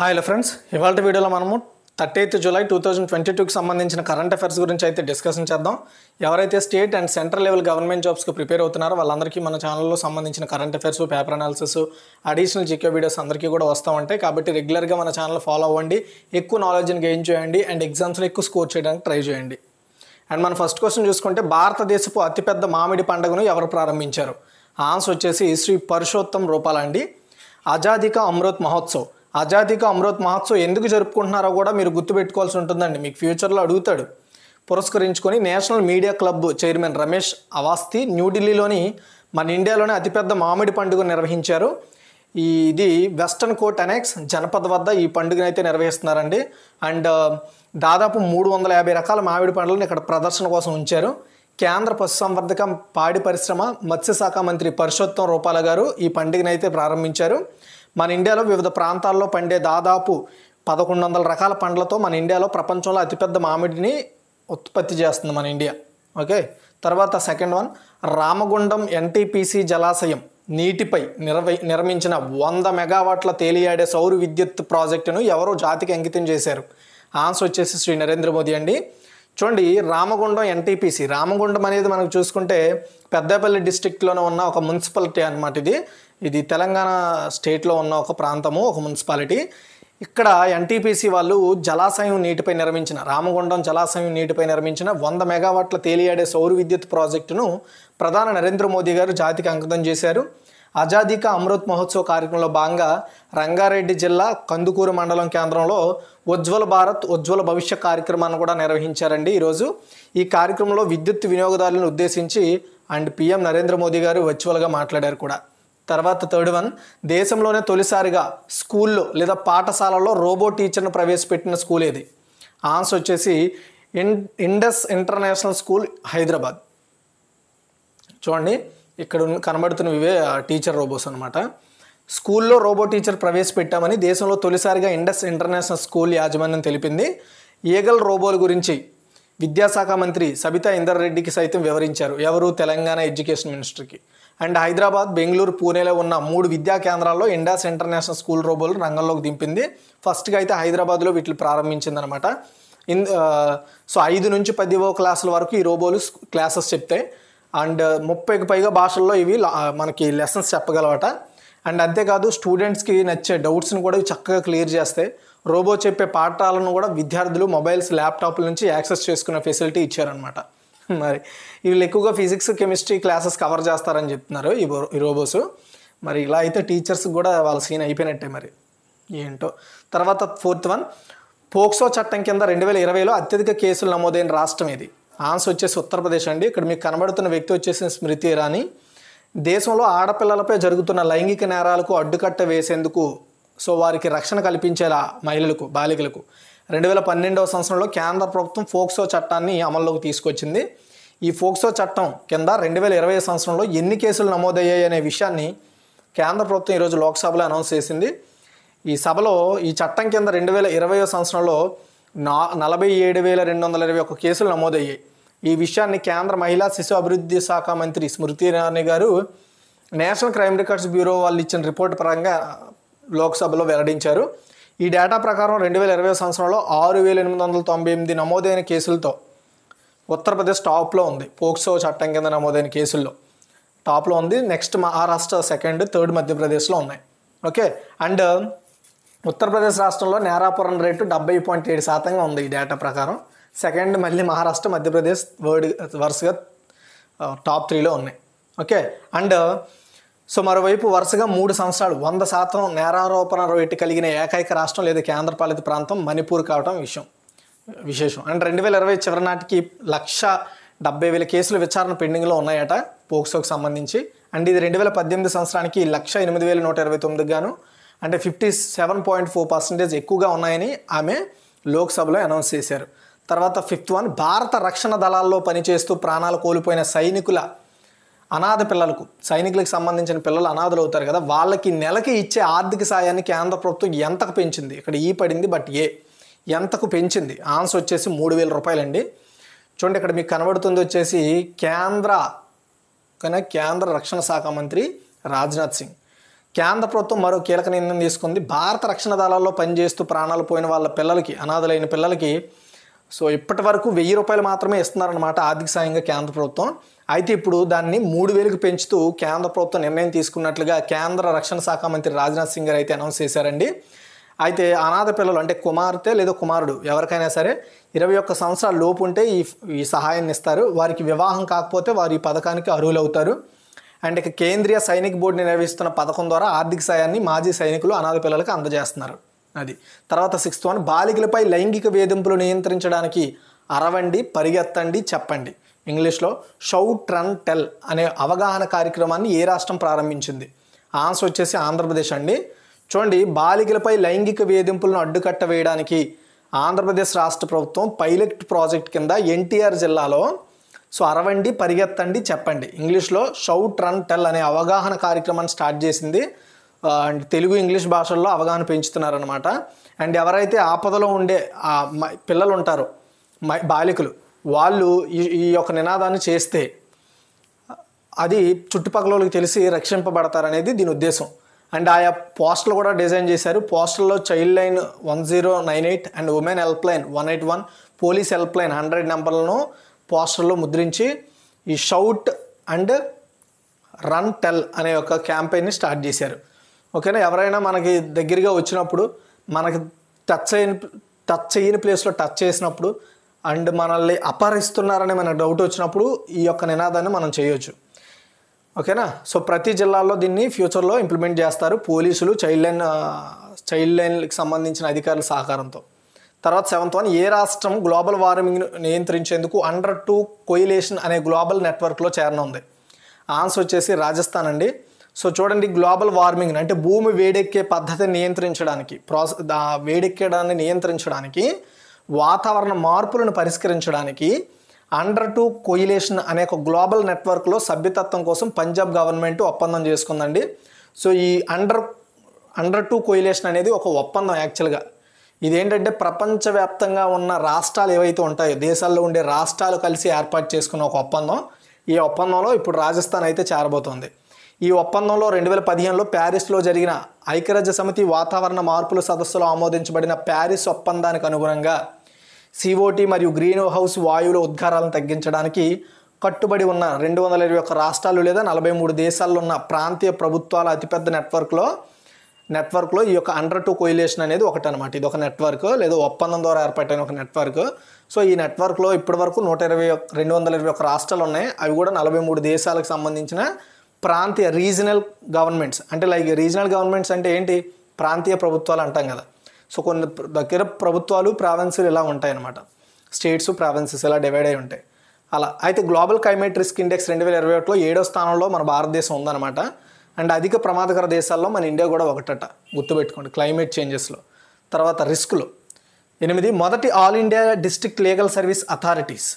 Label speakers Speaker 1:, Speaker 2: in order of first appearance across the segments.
Speaker 1: hi hello friends ఇవాళ వీడియోలో మనము thirty eighth July two thousand twenty టూకి సంబంధించిన కరెంట్ అఫైర్స్ గురించి అయితే డిస్కషన్ చేద్దాం ఎవరైతే state and central level government జాబ్స్కి ప్రిపేర్ అవుతున్నారో వాళ్ళందరికీ మన ఛానల్లో సంబంధించిన current affairs paper analysis additional GK videos అందరికీ కూడా వస్తూ ఉంటాయి కాబట్టి రెగ్యులర్గా మన ఛానల్ ఫాలో అవ్వండి ఎక్కువ నాలెడ్జ్ని గెయిన్ చేయండి అండ్ ఎగ్జామ్స్లో ఎక్కువ స్కోర్ చేయడానికి ట్రై చేయండి అండ్ మన ఫస్ట్ క్వశ్చన్ చూసుకుంటే భారతదేశపు అతిపెద్ద మామిడి పండుగను ఎవరు ప్రారంభించారు ఆన్సర్ వచ్చేసి శ్రీ పరుషోత్తం రూపాలండి ఆజాదీకా అమృత్ మహోత్సవ్ ఆజాదీకి అమృత్ మహోత్సవ్ ఎందుకు జరుపుకుంటున్నారో కూడా మీరు గుర్తుపెట్టుకోవాల్సి ఉంటుందండి మీకు ఫ్యూచర్లో అడుగుతాడు పురస్కరించుకొని national media club chairman Ramesh Awasthi న్యూఢిల్లీలోని మన ఇండియాలోనే అతిపెద్ద మామిడి పండుగ నిర్వహించారు ఈ ఇది వెస్టర్న్ కోట్ అనెక్స్ జనపద వద్ద ఈ పండుగను అయితే నిర్వహిస్తున్నారండి అండ్ దాదాపు మూడు వందల యాభై రకాల మామిడి పండ్లను ఇక్కడ ప్రదర్శన కోసం ఉంచారు కేంద్ర పశుసంవర్ధక పాడి పరిశ్రమ మత్స్యశాఖ మంత్రి పరుషోత్తం రూపాల గారు ఈ పండుగను అయితే ప్రారంభించారు మన ఇండియాలో వివిధ ప్రాంతాల్లో పండే దాదాపు పదకొండు వందల రకాల పండ్లతో మన ఇండియాలో ప్రపంచంలో అతిపెద్ద మామిడిని ఉత్పత్తి చేస్తుంది మన ఇండియా ఓకే తర్వాత సెకండ్ వన్ రామగుండం ఎన్టీపీసీ జలాశయం నీటిపై నిర్వహి నిర్మించిన వంద మెగావాట్ల తేలియాడే సౌర విద్యుత్ ప్రాజెక్టును ఎవరో జాతికి అంకితం చేశారు ఆన్సర్ వచ్చేసి శ్రీ నరేంద్ర మోదీ అండి చూడండి రామగుండం ఎన్టీపీసీ రామగుండం అనేది మనం చూసుకుంటే పెద్దపల్లి డిస్టిక్లోనే ఉన్న ఒక మున్సిపాలిటీ అనమాట ఇది ఇది తెలంగాణ స్టేట్లో ఉన్న ఒక ప్రాంతము ఒక మున్సిపాలిటీ ఇక్కడ ఎన్టీపీసీ వాళ్ళు జలాశయం నీటిపై నిర్మించిన రామగుండం జలాశయం నీటిపై నిర్మించిన వంద మెగావాట్ల తేలియాడే సౌర విద్యుత్ ప్రాజెక్టును ప్రధాని నరేంద్ర మోదీ గారు జాతికి అంకితం చేశారు ఆజాదీ కా అమృత్ మహోత్సవ్ కార్యక్రమంలో భాగంగా రంగారెడ్డి జిల్లా కందుకూరు మండలం కేంద్రంలో ఉజ్వల భారత్ ఉజ్వల భవిష్య కార్యక్రమాన్ని కూడా నిర్వహించారండి ఈరోజు ఈ కార్యక్రమంలో విద్యుత్ వినియోగదారులను ఉద్దేశించి అండ్ పిఎం నరేంద్ర మోదీ గారు వర్చువల్గా మాట్లాడారు కూడా తర్వాత థర్డ్ వన్ దేశంలోనే తొలిసారిగా స్కూల్లో లేదా పాఠశాలలో రోబో టీచర్ను ప్రవేశపెట్టిన స్కూల్ ఇది ఆన్సర్ వచ్చేసి in Indus international school Hyderabad చూడండి ఇక్కడ కనబడుతున్నవివే టీచర్ రోబోస్ అనమాట స్కూల్లో రోబో టీచర్ ప్రవేశపెట్టామని దేశంలో తొలిసారిగా ఇండస్ ఇంటర్నేషనల్ స్కూల్ యాజమాన్యం తెలిపింది ఈగల్ రోబోల గురించి విద్యాశాఖ మంత్రి సబితా ఇందర్ రెడ్డికి సైతం వివరించారు ఎవరు తెలంగాణ ఎడ్యుకేషన్ మినిస్టర్కి అండ్ హైదరాబాద్ బెంగళూరు పూణేలో ఉన్న మూడు విద్యా కేంద్రాల్లో ఇండాస్ ఇంటర్నేషనల్ స్కూల్ రోబోలు రంగంలోకి దింపింది ఫస్ట్గా అయితే హైదరాబాద్లో వీటిని ప్రారంభించిందనమాట ఇన్ సో ఐదు నుంచి పదివో క్లాసుల వరకు ఈ రోబోలు క్లాసెస్ చెప్తాయి అండ్ ముప్పైకి పైగా భాషల్లో ఇవి మనకి లెసన్స్ చెప్పగలవట అండ్ అంతేకాదు స్టూడెంట్స్కి నచ్చే డౌట్స్ని కూడా చక్కగా క్లియర్ చేస్తాయి రోబో చెప్పే పాఠాలను కూడా విద్యార్థులు మొబైల్స్ ల్యాప్టాప్ల నుంచి యాక్సెస్ చేసుకునే ఫెసిలిటీ ఇచ్చారనమాట మరి వీళ్ళు ఎక్కువగా ఫిజిక్స్ కెమిస్ట్రీ క్లాసెస్ కవర్ చేస్తారని చెప్తున్నారు ఈ ఈ రోబోస్ మరి ఇలా అయితే టీచర్స్ కూడా వాళ్ళ సీన్ అయిపోయినట్టే మరి ఏంటో తర్వాత ఫోర్త్ వన్ పోక్సో చట్టం కింద రెండు వేల ఇరవైలో అత్యధిక కేసులు నమోదైన రాష్ట్రం ఇది ఆన్సర్ వచ్చేసి ఉత్తరప్రదేశ్ అండి ఇక్కడ మీకు కనబడుతున్న వ్యక్తి వచ్చేసి స్మృతి ఇరానీ దేశంలో ఆడపిల్లలపై జరుగుతున్న లైంగిక నేరాలకు అడ్డుకట్ట వేసేందుకు సో వారికి రక్షణ కల్పించేలా మహిళలకు బాలికలకు రెండు వేల పన్నెండవ సంవత్సరంలో కేంద్ర ప్రభుత్వం ఫోక్సో చట్టాన్ని అమల్లోకి తీసుకొచ్చింది ఈ ఫోక్సో చట్టం కింద రెండు వేల ఇరవై సంవత్సరంలో ఎన్ని కేసులు నమోదయ్యాయి అనే విషయాన్ని కేంద్ర ప్రభుత్వం ఈరోజు లోక్సభలో అనౌన్స్ చేసింది ఈ సభలో ఈ చట్టం కింద రెండు వేల ఇరవై సంవత్సరంలో నా నలభై ఏడు వేల రెండు వందల ఇరవై ఒక కేసులు నమోదయ్యాయి ఈ విషయాన్ని కేంద్ర మహిళా శిశు అభివృద్ధి శాఖ మంత్రి స్మృతి ఇరానీ గారు నేషనల్ క్రైమ్ రికార్డ్స్ బ్యూరో వాళ్ళు ఇచ్చిన రిపోర్ట్ పరంగా లోక్సభలో వెల్లడించారు ఈ డేటా ప్రకారం రెండు వేల ఇరవై సంవత్సరంలో ఆరు వేల ఎనిమిది వందల తొంభై ఎనిమిది నమోదైన కేసులతో ఉత్తరప్రదేశ్ టాప్లో ఉంది పోక్సో చట్టం కింద నమోదైన కేసుల్లో టాప్లో ఉంది నెక్స్ట్ మహారాష్ట్ర సెకండ్ థర్డ్ మధ్యప్రదేశ్లో ఉన్నాయి ఓకే అండ్ ఉత్తరప్రదేశ్ రాష్ట్రంలో నేరాపురం రేటు డెబ్బై పాయింట్ ఏడు శాతంగా ఉంది ఈ డేటా ప్రకారం సెకండ్ మళ్ళీ మహారాష్ట్ర మధ్యప్రదేశ్ వర్డ్ వరుసగా టాప్ త్రీలో ఉన్నాయి ఓకే అండ్ సో మరోవైపు వరుసగా మూడు సంవత్సరాలు వంద శాతం నేరారోపణ రేటు కలిగిన ఏకైక రాష్ట్రం లేదా కేంద్రపాలిత ప్రాంతం మణిపూర్ కావడం విషయం విశేషం అండ్ రెండు వేల ఇరవై చివరి నాటికి లక్ష డెబ్బై వేల కేసులు విచారణ పెండింగ్లో ఉన్నాయట పోక్సోకి సంబంధించి అండ్ ఇది రెండు వేల పద్దెనిమిది సంవత్సరానికి లక్ష ఎనిమిది వేల నూట ఇరవై తొమ్మిదికి గాను అంటే fifty seven point four percentage ఎక్కువగా ఉన్నాయని ఆమె లోక్సభలో అనౌన్స్ చేశారు తర్వాత ఫిఫ్త్ వన్ భారత రక్షణ దళాల్లో పనిచేస్తూ ప్రాణాలు కోల్పోయిన సైనికుల అనాథ పిల్లలకు సైనికులకు సంబంధించిన పిల్లలు అనాథలు అవుతారు కదా వాళ్ళకి నెలకి ఇచ్చే ఆర్థిక సాయాన్ని కేంద్ర ప్రభుత్వం ఎంతకు పెంచింది ఇక్కడ ఈ పడింది బట్ ఏ ఎంతకు పెంచింది ఆన్సర్ వచ్చేసి మూడు వేల రూపాయలండి చూడండి ఇక్కడ మీకు కనబడుతుంది వచ్చేసి కేంద్ర కానీ కేంద్ర రక్షణ శాఖ మంత్రి రాజ్నాథ్ సింగ్ కేంద్ర ప్రభుత్వం మరో కీలక నిర్ణయం తీసుకుంది భారత రక్షణ దళాల్లో పనిచేస్తూ ప్రాణాలు పోయిన వాళ్ళ పిల్లలకి అనాథలైన పిల్లలకి సో ఇప్పటి వరకు వెయ్యి రూపాయలు మాత్రమే ఇస్తున్నారన్నమాట ఆర్థిక సాయంగా కేంద్ర ప్రభుత్వం అయితే ఇప్పుడు దాన్ని మూడు వేలకు పెంచుతూ కేంద్ర ప్రభుత్వం నిర్ణయం తీసుకున్నట్లుగా కేంద్ర రక్షణ శాఖ మంత్రి రాజ్నాథ్ సింగ్ గారు అయితే అనౌన్స్ చేశారండి అయితే అనాథ పిల్లలు అంటే కుమార్తె లేదా కుమారుడు ఎవరికైనా సరే ఇరవై ఒక్క సంవత్సరాల లోపు ఉంటే ఈ ఈ సహాయాన్ని ఇస్తారు వారికి వివాహం కాకపోతే వారి పథకానికి అర్హులవుతారు అండ్ ఇక కేంద్రీయ సైనిక బోర్డు నిర్వహిస్తున్న పథకం ద్వారా ఆర్థిక సాయాన్ని మాజీ సైనికులు అనాథ పిల్లలకు అందజేస్తున్నారు అది తర్వాత సిక్స్త్ వన్ బాలికలపై లైంగిక వేధింపులు నియంత్రించడానికి అరవండి పరిగెత్తండి చెప్పండి ఇంగ్లీష్లో షౌట్ రన్ టెల్ అనే అవగాహన కార్యక్రమాన్ని ఏ రాష్ట్రం ప్రారంభించింది ఆన్సర్ వచ్చేసి ఆంధ్రప్రదేశ్ అండి చూడండి బాలికలపై లైంగిక వేధింపులను అడ్డుకట్ట వేయడానికి ఆంధ్రప్రదేశ్ రాష్ట్ర ప్రభుత్వం పైలట్ ప్రాజెక్ట్ కింద ఎన్టీఆర్ జిల్లాలో సో అరవండి పరిగెత్తండి చెప్పండి ఇంగ్లీష్లో షౌట్ రన్ టెల్ అనే అవగాహన కార్యక్రమాన్ని స్టార్ట్ చేసింది అండ్ తెలుగు ఇంగ్లీష్ భాషల్లో అవగాహన పెంచుతున్నారనమాట అండ్ ఎవరైతే ఆపదలో ఉండే పిల్లలు ఉంటారో బాలికలు వాళ్ళు ఈ ఈ యొక్క నినాదాన్ని చేస్తే అది చుట్టుపక్కల వాళ్ళకి తెలిసి రక్షింపబడతారనేది దీని ఉద్దేశం అండ్ ఆయా పోస్టులు కూడా డిజైన్ చేశారు పోస్టుల్లో child line one zero nine eight and women help line one eight one police help line hundred నెంబర్లను పోస్టర్లో ముద్రించి ఈ షౌట్ అండ్ రన్ టెల్ అనే ఒక క్యాంపెయిన్ని స్టార్ట్ చేశారు ఓకేనా ఎవరైనా మనకి దగ్గరగా వచ్చినప్పుడు మనకి టచ్ అయిన టచ్ చేయని ప్లేస్లో టచ్ చేసినప్పుడు అండ్ మనల్ని అపహరిస్తున్నారని మనకు డౌట్ వచ్చినప్పుడు ఈ యొక్క నినాదాన్ని మనం చేయొచ్చు ఓకేనా సో ప్రతి జిల్లాలో దీన్ని ఫ్యూచర్లో ఇంప్లిమెంట్ చేస్తారు పోలీసులు చైల్డ్ లైన్ చైల్డ్ లైన్కి సంబంధించిన అధికారుల సహకారంతో తర్వాత సెవెంత్ వన్ ఏ రాష్ట్రం గ్లోబల్ వార్మింగ్ను నియంత్రించేందుకు అండర్ టూ కోయిలేషన్ అనే గ్లోబల్ నెట్వర్క్లో చేరనుంది ఆన్సర్ వచ్చేసి రాజస్థాన్ అండి సో చూడండి గ్లోబల్ వార్మింగ్ అంటే భూమి వేడెక్కే పద్ధతిని నియంత్రించడానికి ప్రాస వేడెక్కడాన్ని నియంత్రించడానికి వాతావరణ మార్పులను పరిష్కరించడానికి అండర్ టు కోయిలేషన్ అనే ఒక గ్లోబల్ నెట్వర్క్లో సభ్యతత్వం కోసం పంజాబ్ గవర్నమెంట్ ఒప్పందం చేసుకుందండి సో ఈ అండర్ అండర్ టు కోయిలేషన్ అనేది ఒక ఒప్పందం యాక్చువల్గా ఇదేంటంటే ప్రపంచవ్యాప్తంగా ఉన్న రాష్ట్రాలు ఏవైతే ఉంటాయో దేశాల్లో ఉండే రాష్ట్రాలు కలిసి ఏర్పాటు చేసుకున్న ఒక ఒప్పందం ఈ ఒప్పందంలో ఇప్పుడు రాజస్థాన్ అయితే చేరబోతోంది ఈ ఒప్పందంలో రెండు వేల పదిహేనులో ప్యారిస్లో జరిగిన ఐక్యరాజ్య సమితి వాతావరణ మార్పుల సదస్సులో ఆమోదించబడిన ప్యారిస్ ఒప్పందానికి అనుగుణంగా సిఓటి మరియు గ్రీన్ హౌస్ వాయువుల ఉద్గారాలను తగ్గించడానికి కట్టుబడి ఉన్న రెండు వందల ఇరవై ఒక్క రాష్ట్రాలు లేదా నలభై మూడు దేశాల్లో ఉన్న ప్రాంతీయ ప్రభుత్వాల అతిపెద్ద నెట్వర్క్లో నెట్వర్క్లో ఈ యొక్క అండర్ టు కోయిలేషన్ అనేది ఒకటి అనమాట ఇది ఒక నెట్వర్క్ లేదా ఒప్పందం ద్వారా ఏర్పడిన ఒక నెట్వర్క్ సో ఈ నెట్వర్క్లో ఇప్పటి వరకు నూట ఇరవై రెండు వందల ఇరవై ఒక రాష్ట్రాలు ఉన్నాయి అవి కూడా నలభై మూడు దేశాలకు సంబంధించిన ప్రాంతీయ రీజనల్ గవర్నమెంట్స్ అంటే లైక్ రీజనల్ గవర్నమెంట్స్ అంటే ఏంటి ప్రాంతీయ ప్రభుత్వాలు అంటాం కదా సో కొన్ని దగ్గర ప్రభుత్వాలు ప్రావిన్సీలు ఇలా ఉంటాయన్నమాట స్టేట్స్ ప్రావిన్సెస్ ఇలా డివైడ్ అయి ఉంటాయి అలా అయితే గ్లోబల్ క్లైమేట్ రిస్క్ ఇండెక్స్ రెండు వేల ఇరవై ఒకటిలో ఏడో స్థానంలో మన భారతదేశం ఉందన్నమాట అండ్ అధిక ప్రమాదకర దేశాల్లో మన ఇండియా కూడా ఒకటట గుర్తుపెట్టుకోండి క్లైమేట్ చేంజెస్లో తర్వాత రిస్క్లో ఎనిమిది మొదటి all India district legal service authorities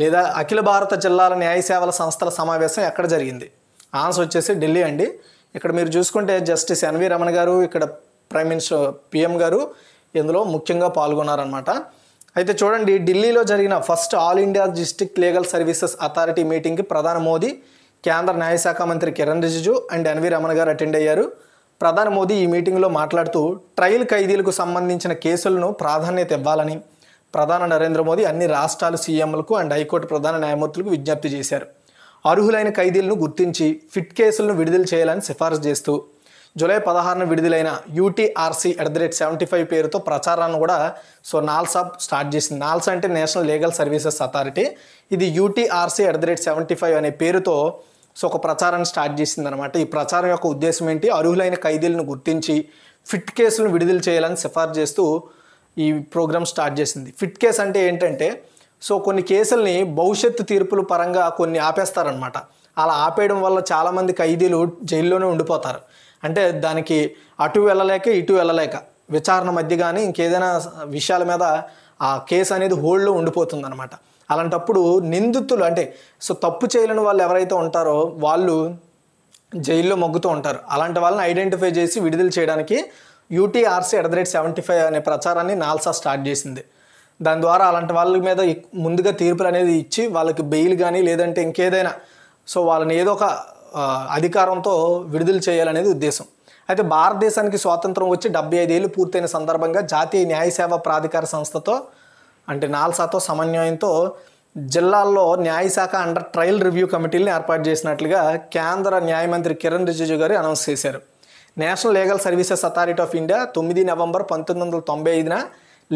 Speaker 1: లేదా అఖిల భారత జిల్లాల న్యాయ సేవల సంస్థల సమావేశం ఎక్కడ జరిగింది ఆన్సర్ వచ్చేసి ఢిల్లీ అండి ఇక్కడ మీరు చూసుకుంటే జస్టిస్ ఎన్వి రమణ గారు ఇక్కడ ప్రైమ్ మినిస్టర్ పిఎం గారు ఇందులో ముఖ్యంగా పాల్గొన్నారనమాట అయితే చూడండి ఢిల్లీలో జరిగిన first all India district legal services authority మీటింగ్కి ప్రధాని మోదీ కేంద్ర న్యాయశాఖ మంత్రి Kiran Rijiju and N V Ramana garu attend అయ్యారు ప్రధాని మోదీ ఈ మీటింగ్లో మాట్లాడుతూ ట్రయల్ ఖైదీలకు సంబంధించిన కేసులను ప్రాధాన్యత ఇవ్వాలని ప్రధాని నరేంద్ర మోదీ అన్ని రాష్ట్రాల సీఎంలకు అండ్ హైకోర్టు ప్రధాన న్యాయమూర్తులకు విజ్ఞప్తి చేశారు అర్హులైన ఖైదీలను గుర్తించి ఫిట్ కేసులను విడుదల చేయాలని సిఫార్సు చేస్తూ జూలై పదహారున విడుదలైన UTRC at the rate seventy five పేరుతో ప్రచారాన్ని కూడా సో నాల్సా స్టార్ట్ చేసింది నాల్సా అంటే నేషనల్ లీగల్ సర్వీసెస్ అథారిటీ ఇది UTRC at the rate seventy five అనే పేరుతో సో ఒక ప్రచారాన్ని స్టార్ట్ చేసిందనమాట ఈ ప్రచారం యొక్క ఉద్దేశం ఏంటి అర్హులైన ఖైదీలను గుర్తించి ఫిట్ కేసులను విడుదల చేయాలని సిఫార్సు చేస్తూ ఈ ప్రోగ్రామ్ స్టార్ట్ చేసింది ఫిట్ కేస్ అంటే ఏంటంటే సో కొన్ని కేసుల్ని భవిష్యత్తు తీర్పుల పరంగా కొన్ని ఆపేస్తారనమాట అలా ఆపేయడం వల్ల చాలామంది ఖైదీలు జైల్లోనే ఉండిపోతారు అంటే దానికి అటు వెళ్ళలేక ఇటు వెళ్ళలేక విచారణ మధ్య కానీ ఇంకేదైనా విషయాల మీద ఆ కేసు అనేది హోల్డ్లో ఉండిపోతుంది అనమాట అలాంటప్పుడు నిందితులు అంటే సో తప్పు చేయలేని వాళ్ళు ఎవరైతే ఉంటారో వాళ్ళు జైల్లో మొగ్గుతూ ఉంటారు అలాంటి వాళ్ళని ఐడెంటిఫై చేసి విడుదల చేయడానికి UTRC at the rate seventy five అనే ప్రచారాన్ని నాల్సా స్టార్ట్ చేసింది దాని ద్వారా అలాంటి వాళ్ళ మీద ముందుగా తీర్పులు అనేది ఇచ్చి వాళ్ళకి బెయిల్ కానీ లేదంటే ఇంకేదైనా సో వాళ్ళని ఏదో ఒక అధికారంతో విడుదల చేయాలనేది ఉద్దేశం అయితే భారతదేశానికి స్వాతంత్రం వచ్చి డెబ్బై ఐదేళ్ళు పూర్తయిన సందర్భంగా జాతీయ న్యాయ ప్రాధికార సంస్థతో అంటే నాల్సాతో సమన్వయంతో జిల్లాల్లో న్యాయశాఖ అండర్ ట్రయల్ రివ్యూ కమిటీలను ఏర్పాటు చేసినట్లుగా కేంద్ర న్యాయమంత్రి కిరణ్ రిజిజు గారు అనౌన్స్ చేశారు national legal services authority of India తొమ్మిది నవంబర్ పంతొమ్మిది వందల తొంభై ఐదున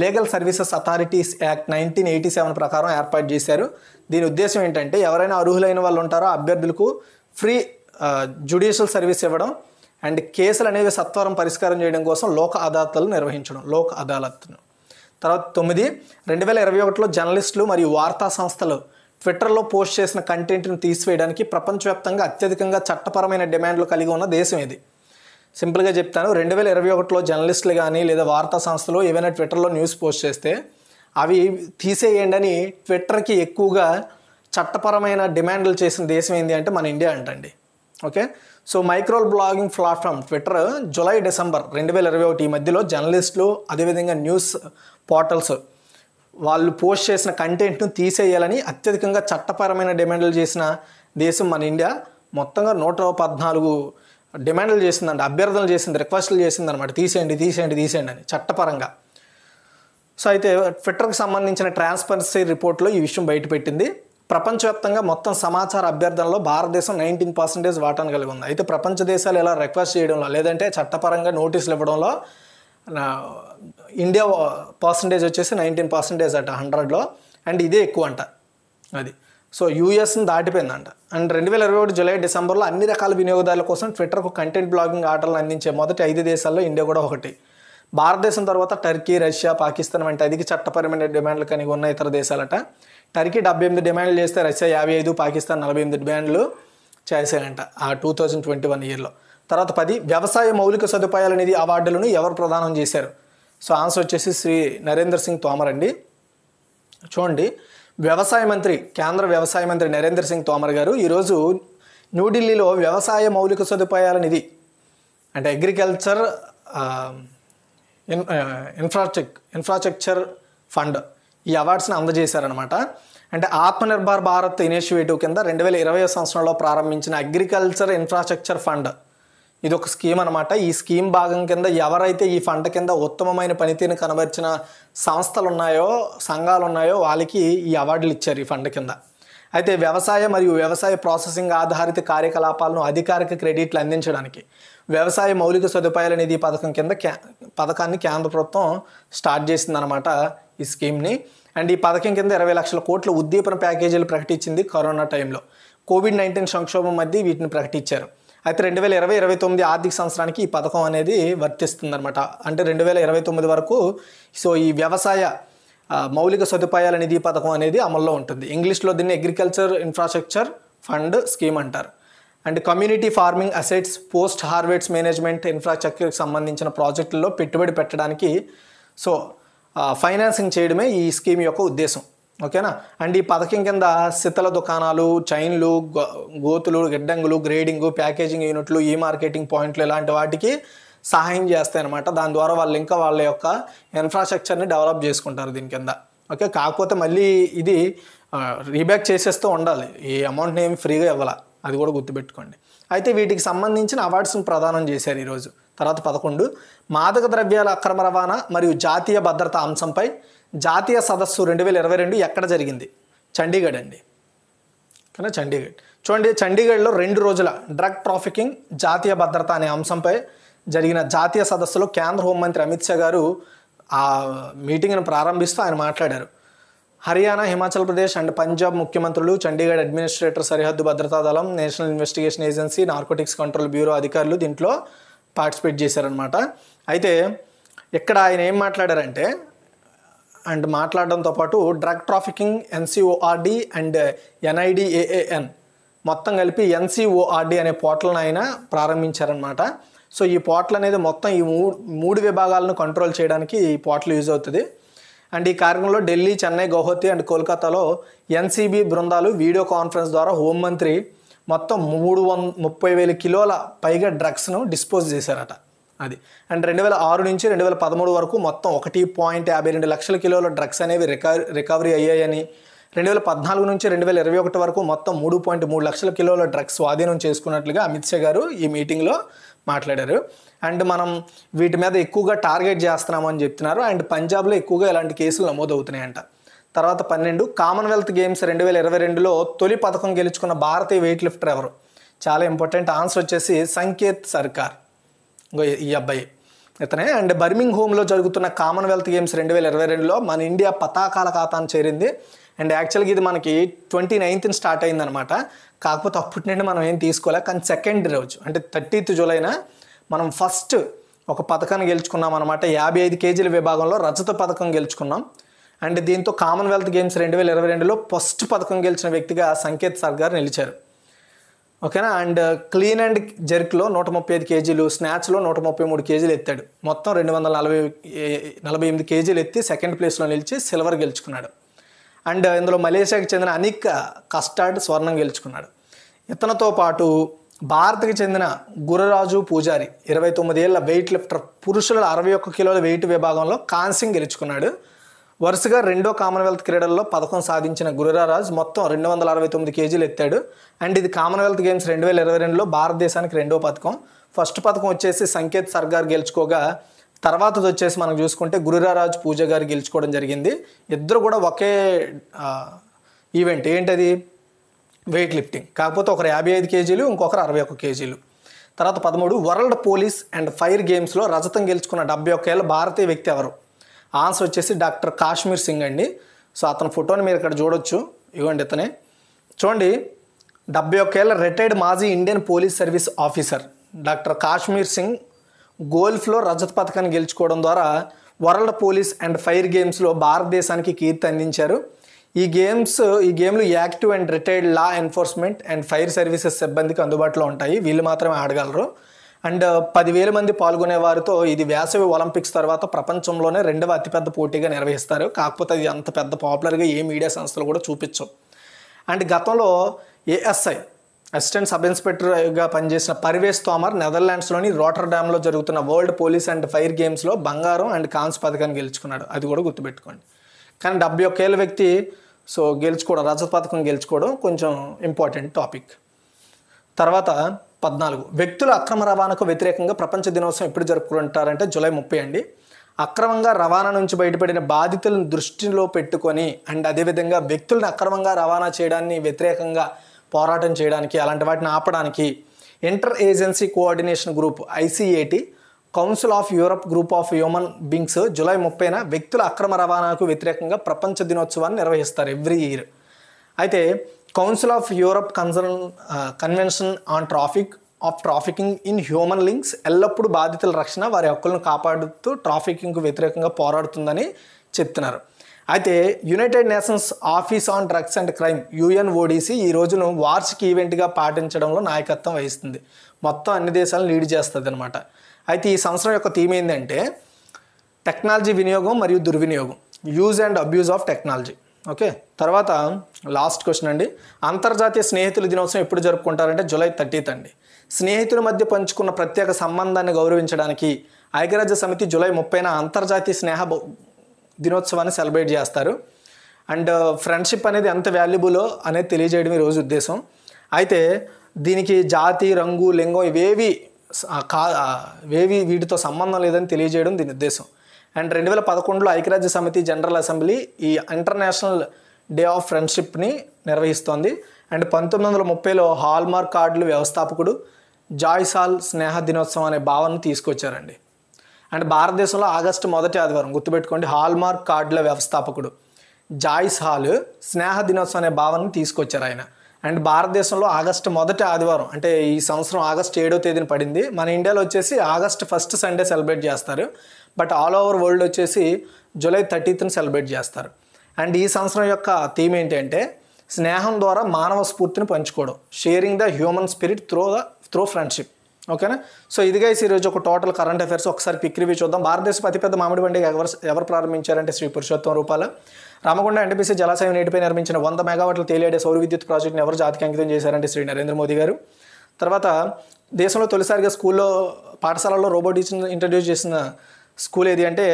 Speaker 1: legal services authorities act nineteen eighty seven ప్రకారం ఏర్పాటు చేశారు దీని ఉద్దేశం ఏంటంటే ఎవరైనా అర్హులైన వాళ్ళు ఉంటారో అభ్యర్థులకు ఫ్రీ జ్యుడిషియల్ సర్వీస్ ఇవ్వడం అండ్ కేసులు అనేవి సత్వరం పరిష్కారం చేయడం కోసం లోక అదాలతలు నిర్వహించడం లోక్ అదాలత్ను తర్వాత తొమ్మిది రెండు వేల ఇరవై ఒకటిలో జర్నలిస్టులు మరియు వార్తా సంస్థలు ట్విట్టర్లో పోస్ట్ చేసిన కంటెంట్ను తీసివేయడానికి ప్రపంచవ్యాప్తంగా అత్యధికంగా చట్టపరమైన డిమాండ్లు కలిగి ఉన్న దేశం ఇది సింపుల్గా చెప్తాను రెండు వేల ఇరవై ఒకటిలో జర్నలిస్టులు కానీ లేదా వార్తా సంస్థలు ఏవైనా ట్విట్టర్లో న్యూస్ పోస్ట్ చేస్తే అవి తీసేయండి అని ట్విట్టర్కి ఎక్కువగా చట్టపరమైన డిమాండ్లు చేసిన దేశం ఏంటి అంటే మన ఇండియా అంటండి okay so micro blogging platform Twitter July December రెండు వేల ఇరవై ఒకటి ఈ మధ్యలో జర్నలిస్టులు అదేవిధంగా న్యూస్ పోర్టల్స్ వాళ్ళు పోస్ట్ చేసిన కంటెంట్ను తీసేయాలని అత్యధికంగా చట్టపరమైన డిమాండ్లు చేసిన దేశం మన ఇండియా మొత్తంగా నూట పద్నాలుగు డిమాండ్లు చేసిందండి అభ్యర్థనలు చేసింది రిక్వెస్ట్లు చేసింది అనమాట తీసేయండి తీసేయండి తీసేయండి అని చట్టపరంగా సో అయితే ట్విట్టర్కి సంబంధించిన ట్రాన్స్పరెన్సీ రిపోర్ట్లో ఈ విషయం బయటపెట్టింది ప్రపంచవ్యాప్తంగా మొత్తం సమాచార అభ్యర్థనలో భారతదేశం నైన్టీన్ పర్సెంటేజ్ వాటాను కలిగి ఉంది అయితే ప్రపంచ దేశాలు ఎలా రిక్వెస్ట్ చేయడంలో లేదంటే చట్టపరంగా నోటీసులు ఇవ్వడంలో ఇండియా పర్సంటేజ్ వచ్చేసి నైన్టీన్ పర్సెంటేజ్ అట హండ్రెడ్లో అండ్ ఇదే ఎక్కువ అంట అది సో యూఎస్ని దాటిపోయిందంట అండ్ రెండు వేల ఇరవై ఒకటి జూలై డిసెంబర్లో అన్ని రకాల వినియోగదారుల కోసం ట్విట్టర్కు కంటెంట్ బ్లాగింగ్ ఆటలను అందించే మొదటి ఐదు దేశాల్లో ఇండియా కూడా ఒకటి భారతదేశం తర్వాత టర్కీ రష్యా పాకిస్తాన్ వంటి అధిక చట్టపరమైన డిమాండ్లు కనుక ఉన్న ఇతర దేశాలట టర్కీ డెబ్బై ఎనిమిది డిమాండ్లు చేస్తే రష్యా యాభై ఐదు పాకిస్తాన్ నలభై ఎనిమిది డిమాండ్లు చేశారంట ఆ టూ థౌజండ్ ట్వంటీ వన్ ఇయర్లో తర్వాత పది వ్యవసాయ మౌలిక సదుపాయాల నిధి అవార్డులను ఎవరు ప్రదానం చేశారు సో ఆన్సర్ వచ్చేసి శ్రీ నరేంద్ర సింగ్ తోమర్ అండి చూడండి వ్యవసాయ మంత్రి కేంద్ర వ్యవసాయ మంత్రి నరేంద్ర సింగ్ తోమర్ గారు ఈరోజు న్యూఢిల్లీలో వ్యవసాయ మౌలిక సదుపాయాల నిధి అంటే అగ్రికల్చర్ ఇన్ఫ్రాస్ట్రక్ ఇన్ఫ్రాస్ట్రక్చర్ ఫండ్ ఈ అవార్డ్స్ని అందజేశారనమాట అంటే ఆత్మనిర్భర్ భారత్ ఇనిషియేటివ్ కింద రెండు వేల ఇరవై సంవత్సరంలో ప్రారంభించిన అగ్రికల్చర్ ఇన్ఫ్రాస్ట్రక్చర్ ఫండ్ ఇది ఒక స్కీమ్ అనమాట ఈ స్కీమ్ భాగం కింద ఎవరైతే ఈ ఫండ్ కింద ఉత్తమమైన పనితీరుని కనబరిచిన సంస్థలు ఉన్నాయో సంఘాలు ఉన్నాయో వాళ్ళకి ఈ అవార్డులు ఇచ్చారు ఈ ఫండ్ కింద అయితే వ్యవసాయ మరియు వ్యవసాయ ప్రాసెసింగ్ ఆధారిత కార్యకలాపాలను అధికారిక క్రెడిట్లు అందించడానికి వ్యవసాయ మౌలిక సదుపాయాల నిధి పథకం కింద పథకాన్ని కేంద్ర ప్రభుత్వం స్టార్ట్ చేసిందనమాట ఈ స్కీమ్ని అండ్ ఈ పథకం కింద ఇరవై లక్షల కోట్ల ఉద్దీపన ప్యాకేజీలు ప్రకటించింది కరోనా టైంలో కోవిడ్ నైన్టీన్ సంక్షోభం మధ్య వీటిని ప్రకటించారు అయితే రెండు వేల ఇరవై ఇరవై తొమ్మిది ఆర్థిక సంవత్సరానికి ఈ పథకం అనేది వర్తిస్తుందన్నమాట అంటే రెండు వేల ఇరవై తొమ్మిది వరకు సో ఈ వ్యవసాయ మౌలిక సదుపాయాల నిధి పథకం అనేది అమల్లో ఉంటుంది ఇంగ్లీష్లో దీన్ని అగ్రికల్చర్ ఇన్ఫ్రాస్ట్రక్చర్ ఫండ్ స్కీమ్ అంటారు and community farming assets post హార్వెట్స్ మేనేజ్మెంట్ ఇన్ఫ్రాస్ట్రక్చర్కి సంబంధించిన ప్రాజెక్టుల్లో పెట్టుబడి పెట్టడానికి సో ఫైనాన్సింగ్ చేయడమే ఈ స్కీమ్ యొక్క ఉద్దేశం ఓకేనా అండ్ ఈ పథకం కింద శీతల దుకాణాలు చైన్లు గోతులు గిడ్డంగులు గ్రేడింగు ప్యాకేజింగ్ యూనిట్లు ఈ మార్కెటింగ్ పాయింట్లు ఇలాంటి వాటికి సహాయం చేస్తాయి అనమాట దాని ద్వారా వాళ్ళు ఇంకా వాళ్ళ యొక్క ఇన్ఫ్రాస్ట్రక్చర్ని డెవలప్ చేసుకుంటారు దీని కింద ఓకే కాకపోతే మళ్ళీ ఇది రీబ్యాక్ చేసేస్తూ ఉండాలి ఈ అమౌంట్ని ఏమి ఫ్రీగా ఇవ్వాల అది కూడా గుర్తుపెట్టుకోండి అయితే వీటికి సంబంధించిన అవార్డ్స్ని ప్రదానం చేశారు ఈరోజు తర్వాత పదకొండు మాదక ద్రవ్యాల అక్రమ రవాణా మరియు జాతీయ భద్రత అంశంపై జాతీయ సదస్సు రెండు వేల ఇరవై రెండు ఎక్కడ జరిగింది చండీగఢ్ అండి కానీ చండీగఢ్ చూడండి చండీగఢ్లో రెండు రోజుల డ్రగ్ ట్రాఫికింగ్ జాతీయ భద్రత అనే అంశంపై జరిగిన జాతీయ సదస్సులో కేంద్ర హోంమంత్రి అమిత్ షా గారు ఆ మీటింగ్ను ప్రారంభిస్తూ ఆయన మాట్లాడారు హర్యానా హిమాచల్ ప్రదేశ్ అండ్ పంజాబ్ ముఖ్యమంత్రులు చండీగఢ్ అడ్మినిస్ట్రేటర్ సరిహద్దు భద్రతా దళం national investigation agency narcotics control bureau అధికారులు దీంట్లో పార్టిసిపేట్ చేశారనమాట అయితే ఇక్కడ ఆయన ఏం మాట్లాడారంటే అండ్ మాట్లాడడంతో పాటు drug trafficking NCORD and NIDAAN మొత్తం కలిపి ఎన్సిఓఆర్డి అనే పోర్టల్ని ఆయన ప్రారంభించారనమాట సో ఈ పోట్లు అనేది మొత్తం ఈ మూడు మూడు విభాగాలను కంట్రోల్ చేయడానికి ఈ పోట్లు యూజ్ అవుతుంది అండ్ ఈ కార్యక్రమంలో ఢిల్లీ చెన్నై గౌహతి అండ్ కోల్కతాలో ఎన్సీబీ బృందాలు వీడియో కాన్ఫరెన్స్ ద్వారా హోంమంత్రి మొత్తం మూడు వంద ముప్పై వేల కిలోల పైగా డ్రగ్స్ను డిస్పోజ్ చేశారట అది అండ్ రెండు వేల ఆరు నుంచి రెండు వేల పదమూడు వరకు మొత్తం ఒకటి పాయింట్ యాభై రెండు లక్షల కిలోల డ్రగ్స్ అనేవి రికవరీ రికవరీ అయ్యాయని రెండు వేల పద్నాలుగు నుంచి రెండు వేల ఇరవై ఒకటి వరకు మొత్తం మూడు పాయింట్ మూడు లక్షల కిలోల డ్రగ్స్ స్వాధీనం చేసుకున్నట్లుగా అమిత్ షా గారు ఈ మీటింగ్లో మాట్లాడారు అండ్ మనం వీటి మీద ఎక్కువగా టార్గెట్ చేస్తున్నామని చెప్తున్నారు అండ్ పంజాబ్లో ఎక్కువగా ఇలాంటి కేసులు నమోదవుతున్నాయంట తర్వాత పన్నెండు కామన్వెల్త్ గేమ్స్ రెండు వేల ఇరవై రెండులో తొలి పథకం గెలుచుకున్న భారతీయ వెయిట్ లిఫ్టర్ ఎవరు చాలా ఇంపార్టెంట్ ఆన్సర్ వచ్చేసి సంకేత్ సర్కార్ ఇంకో ఈ అబ్బాయి ఇతనే అండ్ బర్మింగ్ హోమ్లో జరుగుతున్న కామన్వెల్త్ గేమ్స్ రెండు వేల ఇరవై రెండులో మన ఇండియా పతాకాల ఖాతాను చేరింది అండ్ యాక్చువల్గా ఇది మనకి ట్వంటీ నైన్త్ స్టార్ట్ అయిందనమాట కాకపోతే అప్పటి నుండి మనం ఏం తీసుకోలేదు కానీ సెకండ్ రోజు అంటే థర్టీత్ జూలైన మనం ఫస్ట్ ఒక పథకాన్ని గెలుచుకున్నాం అనమాట యాభై ఐదు కేజీల విభాగంలో రజత పథకం గెలుచుకున్నాం అండ్ దీంతో కామన్వెల్త్ గేమ్స్ రెండు వేల ఇరవై రెండులో ఫస్ట్ పథకం గెలిచిన వ్యక్తిగా సంకేత్ సార్ గారు నిలిచారు ఓకేనా అండ్ క్లీన్ అండ్ జర్క్లో నూట ముప్పై ఐదు కేజీలు స్నాచ్లో నూట ముప్పై మూడు కేజీలు ఎత్తాడు మొత్తం రెండు వందల నలభై నలభై ఎనిమిది కేజీలు ఎత్తి సెకండ్ ప్లేస్లో నిలిచి సిల్వర్ గెలుచుకున్నాడు అండ్ ఇందులో మలేషియాకి చెందిన అనిక్ కస్టార్డ్ స్వర్ణం గెలుచుకున్నాడు ఇతనితో పాటు భారత్కి చెందిన గురరాజు పూజారి ఇరవై తొమ్మిది ఏళ్ళ వెయిట్ లిఫ్టర్ పురుషుల అరవై ఒక్క కిలోల వెయిట్ విభాగంలో కాన్సింగ్ గెలుచుకున్నాడు వరుసగా రెండో కామన్వెల్త్ క్రీడల్లో పథకం సాధించిన గురరారాజ్ మొత్తం రెండు వందల అరవై తొమ్మిది కేజీలు ఎత్తాడు అండ్ ఇది కామన్వెల్త్ గేమ్స్ రెండు వేల ఇరవై రెండులో భారతదేశానికి రెండో పథకం ఫస్ట్ పథకం వచ్చేసి సంకేత్ సర్గార్ గెలుచుకోగా తర్వాతది వచ్చేసి మనం చూసుకుంటే గురురాజు పూజ గారు గెలుచుకోవడం జరిగింది ఇద్దరు కూడా ఒకే ఈవెంట్ ఏంటది వెయిట్ లిఫ్టింగ్ కాకపోతే ఒకరు యాభై ఐదు కేజీలు ఇంకొకరు అరవై ఒక కేజీలు తర్వాత పదమూడు వరల్డ్ పోలీస్ అండ్ ఫైర్ గేమ్స్లో రజతం గెలుచుకున్న డెబ్బై ఏళ్ళ భారతీయ వ్యక్తి ఎవరు ఆన్సర్ వచ్చేసి డాక్టర్ కాశ్మీర్ సింగ్ అండి సో అతని ఫోటోని మీరు ఇక్కడ చూడొచ్చు ఇవ్వండి ఇతనే చూడండి డెబ్బై ఏళ్ళ రిటైర్డ్ మాజీ Indian police service officer doctor Kashmir Singh గోల్ఫ్లో రజత పథకాన్ని గెలుచుకోవడం ద్వారా వరల్డ్ పోలీస్ అండ్ ఫైర్ గేమ్స్లో భారతదేశానికి కీర్తి అందించారు ఈ గేమ్స్ ఈ గేమ్లు active and retired law enforcement and fire services సిబ్బందికి అందుబాటులో ఉంటాయి వీళ్ళు మాత్రమే ఆడగలరు అండ్ పదివేల మంది పాల్గొనే వారితో ఇది వేసవి ఒలింపిక్స్ తర్వాత ప్రపంచంలోనే రెండవ అతిపెద్ద పోటీగా నిర్వహిస్తారు కాకపోతే అది అంత పెద్ద పాపులర్గా ఏ మీడియా సంస్థలు కూడా చూపించవు అండ్ గతంలో ఏఎస్ఐ అసిస్టెంట్ సబ్ ఇన్స్పెక్టర్గా పనిచేసిన పర్వేస్ తోమర్ నెదర్లాండ్స్లోని రోటర్డామ్లో జరుగుతున్న వరల్డ్ పోలీస్ అండ్ ఫైర్ గేమ్స్లో బంగారం అండ్ కాన్స్ పథకాన్ని గెలుచుకున్నాడు అది కూడా గుర్తుపెట్టుకోండి కానీ డెబ్బై ఏళ్ళ వ్యక్తి సో గెలుచుకోవడం రజత పథకం గెలుచుకోవడం కొంచెం ఇంపార్టెంట్ టాపిక్ తర్వాత పద్నాలుగు వ్యక్తుల అక్రమ రవాణాకు వ్యతిరేకంగా ప్రపంచ దినోత్సవం ఎప్పుడు జరుపుకుంటారంటే జూలై ముప్పై అండి అక్రమంగా రవాణా నుంచి బయటపడిన బాధితులను దృష్టిలో పెట్టుకొని అండ్ అదేవిధంగా వ్యక్తులను అక్రమంగా రవాణా చేయడాన్ని వ్యతిరేకంగా పోరాటం చేయడానికి అలాంటి వాటిని ఆపడానికి inter agency coordination group ICAT council of Europe group of human beings July ముప్పైన వ్యక్తుల అక్రమ రవాణాకు వ్యతిరేకంగా ప్రపంచ దినోత్సవాన్ని నిర్వహిస్తారు ఎవ్రీ ఇయర్ అయితే council of Europe concern convention on traffic of trafficking in human links ఎల్లప్పుడూ బాధితుల రక్షణ వారి హక్కులను కాపాడుతూ ట్రాఫికింగ్కు వ్యతిరేకంగా పోరాడుతుందని చెప్తున్నారు అయితే United Nations office on drugs and crime ODC ఈ రోజును వార్షిక ఈవెంట్గా పాటించడంలో నాయకత్వం వహిస్తుంది మొత్తం అన్ని దేశాలను లీడ్ చేస్తుంది అనమాట అయితే ఈ సంవత్సరం యొక్క థీమ్ ఏంటంటే టెక్నాలజీ వినియోగం మరియు దుర్వినియోగం use and abuse of technology okay తర్వాత లాస్ట్ క్వశ్చన్ అండి అంతర్జాతీయ స్నేహితుల దినోత్సవం ఎప్పుడు జరుపుకుంటారంటే జూలై థర్టీత్ అండి స్నేహితుల మధ్య పంచుకున్న ప్రత్యేక సంబంధాన్ని గౌరవించడానికి ఐక్యరాజ్య సమితి జూలై ముప్పైన అంతర్జాతీయ స్నేహ దినోత్సవాన్ని సెలబ్రేట్ చేస్తారు అండ్ uh, ఫ్రెండ్షిప్ అనేది ఎంత వాల్యుబులో అనేది తెలియజేయడం రోజు ఉద్దేశం అయితే దీనికి జాతి రంగు లింగం ఇవేవి కా వేవి వీటితో సంబంధం లేదని తెలియజేయడం దీని ఉద్దేశం అండ్ రెండు వేల పదకొండులో ఐక్యరాజ్య సమితి జనరల్ అసెంబ్లీ ఈ ఇంటర్నేషనల్ డే ఆఫ్ ఫ్రెండ్షిప్ని నిర్వహిస్తోంది అండ్ పంతొమ్మిది వందల ముప్పైలో హాల్మార్క్ కార్డులు వ్యవస్థాపకుడు జాయ్సాల్ స్నేహ దినోత్సవం అనే భావనను తీసుకొచ్చారండి అండ్ భారతదేశంలో ఆగస్టు మొదటి ఆదివారం గుర్తుపెట్టుకోండి హాల్మార్క్ కార్డుల వ్యవస్థాపకుడు జాయిస్ హాల్ స్నేహ దినోత్సవం అనే భావనను తీసుకొచ్చారు ఆయన అండ్ భారతదేశంలో ఆగస్టు మొదటి ఆదివారం అంటే ఈ సంవత్సరం ఆగస్టు ఏడో తేదీన పడింది మన ఇండియాలో వచ్చేసి ఆగస్ట్ ఫస్ట్ సండే సెలబ్రేట్ చేస్తారు బట్ ఆల్ ఓవర్ వరల్డ్ వచ్చేసి జూలై థర్టీత్ని సెలబ్రేట్ చేస్తారు అండ్ ఈ సంవత్సరం యొక్క థీమ్ ఏంటంటే స్నేహం ద్వారా మానవ స్ఫూర్తిని పంచుకోవడం sharing the human spirit through the friendship ఓకేనా సో ఇదిగా ఈరోజు ఒక టోటల్ కరెంట్ అఫైర్స్ ఒకసారి పిక్ రివ్యూ చూద్దాం భారతదేశ అతిపెద్ద మామిడి పండుగ ఎవరు ఎవరు ప్రారంభించారంటే శ్రీ పురుషోత్తం రూపాల రామగుండ ఎన్టీపీసీ జలాశయం నీటిపై నిర్మించిన వంద మెగావాట్ల తేలియాడే సౌర విద్యుత్ ప్రాజెక్టును ఎవరు జాతికి అంకితం చేశారంటే శ్రీ నరేంద్ర మోదీ గారు తర్వాత దేశంలో తొలిసారిగా స్కూల్లో పాఠశాలలో రోబోట్ ఇంట్రడ్యూస్ చేసిన స్కూల్ ఏది అంటే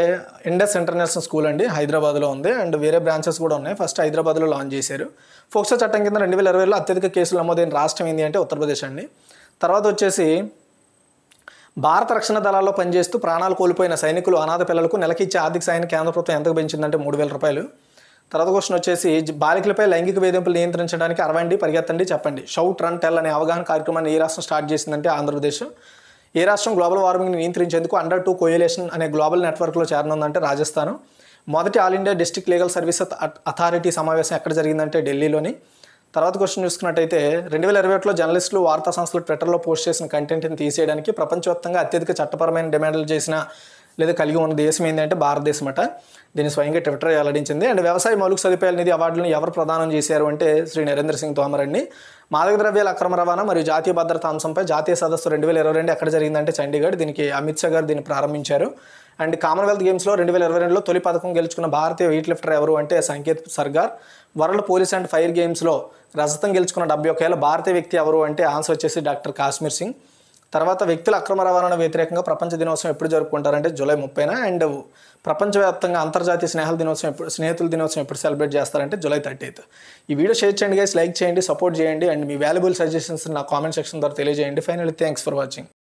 Speaker 1: ఇండస్ ఇంటర్నేషనల్ స్కూల్ అండి హైదరాబాద్లో ఉంది అండ్ వేరే బ్రాంచెస్ కూడా ఉన్నాయి ఫస్ట్ హైదరాబాద్లో లాంచ్ చేశారు ఫోక్సో చట్టం కింద రెండు వేల ఇరవైలో అత్యధిక కేసులు నమోదైన రాష్ట్రం ఏంటి అంటే ఉత్తరప్రదేశ్ అండి తర్వాత వచ్చేసి భారత రక్షణ దళాల్లో పనిచేస్తూ ప్రాణాలు కోల్పోయిన సైనికులు అనాథ పిల్లలకు నెలకి ఇచ్చే ఆర్థిక సాయాన్ని కేంద్ర ప్రభుత్వం ఎంతకు పెంచిందంటే మూడు వేల రూపాయలు తర్వాత క్వశ్చన్ వచ్చేసి బాలికలపై లైంగిక వేధింపులు నియంత్రించడానికి అరవండి పరిగెత్తండి చెప్పండి షౌట్ రన్ టెల్ అనే అవగాహన కార్యక్రమాన్ని ఏ రాష్ట్రం స్టార్ట్ చేసిందంటే ఆంధ్రప్రదేశ్ ఏ రాష్ట్రం గ్లోబల్ వార్మింగ్ని నియంత్రించేందుకు అండర్ టూ కోయలేషన్ అనే గ్లోబల్ నెట్వర్క్లో చేరనుందంటే రాజస్థాన్ మొదటి all India district legal services authority సమావేశం ఎక్కడ జరిగిందంటే ఢిల్లీలోని తర్వాత క్వశ్చన్ చూసుకున్నట్టయితే రెండు వేల ఇరవై ఒకటిలో జర్నలిస్టులు వార్తా సంస్థలు ట్విట్టర్లో పోస్ట్ చేసిన కంటెంట్ని తీసేయడానికి ప్రపంచవ్యాప్తంగా అత్యధిక చట్టపరమైన డిమాండ్లు చేసిన లేదా కలిగి ఉన్న దేశం ఏంటంటే భారతదేశం అట దీన్ని స్వయంగా ట్విట్టర్ వెల్లడించింది అండ్ వ్యవసాయ మౌలిక సదుపాయాల నిధి అవార్డులను ఎవరు ప్రదానం చేశారు అంటే శ్రీ నరేంద్ర సింగ్ తోమర్ అండి మాదక ద్రవ్యాల అక్రమ రవాణా మరియు జాతీయ భద్రత అంశంపై జాతీయ సదస్సు రెండు వేల ఇరవై రెండు ఎక్కడ జరిగిందంటే చండీగఢ్ దీనికి అమిత్ షా గారు దీన్ని ప్రారంభించారు అండ్ కామన్వెల్త్ గేమ్స్లో రెండు వేల ఇరవై రెండులో తొలి పథకం గెలుచుకున్న భారతీయ వెయిట్ లిఫ్టర్ ఎవరు అంటే Sanket Sargar world police and fire గేమ్స్లో రజతం గెలుచుకున్న డెబ్బై ఏళ్ళ భారతీయ వ్యక్తి ఎవరు అంటే ఆన్సర్ వచ్చేసి డాక్టర్ కాశ్మీర్ సింగ్ తర్వాత వ్యక్తుల అక్రమ రవాణాను వ్యతిరేకంగా ప్రపంచ దినోత్సవం ఎప్పుడు జరుపుకుంటారంటే జూలై ముప్పైన అండ్ ప్రపంచవ్యాప్తంగా అంతర్జాతీయ స్నేహాల దినోత్సవం ఎప్పుడు స్నేహితుల దినోత్సవం ఎప్పుడు సెలబ్రేట్ చేస్తారంటే జూలై థర్టీత్ ఈ వీడియో షేర్ చేయండి గైస్ లైక్ చేయండి సపోర్ట్ చేయండి అండ్ మీ వాల్యుబుల్ సజెషన్స్ నా కామెంట్ సెక్షన్ ద్వారా తెలియజేయండి ఫైనల్ థ్యాంక్స్ ఫర్ వాచింగ్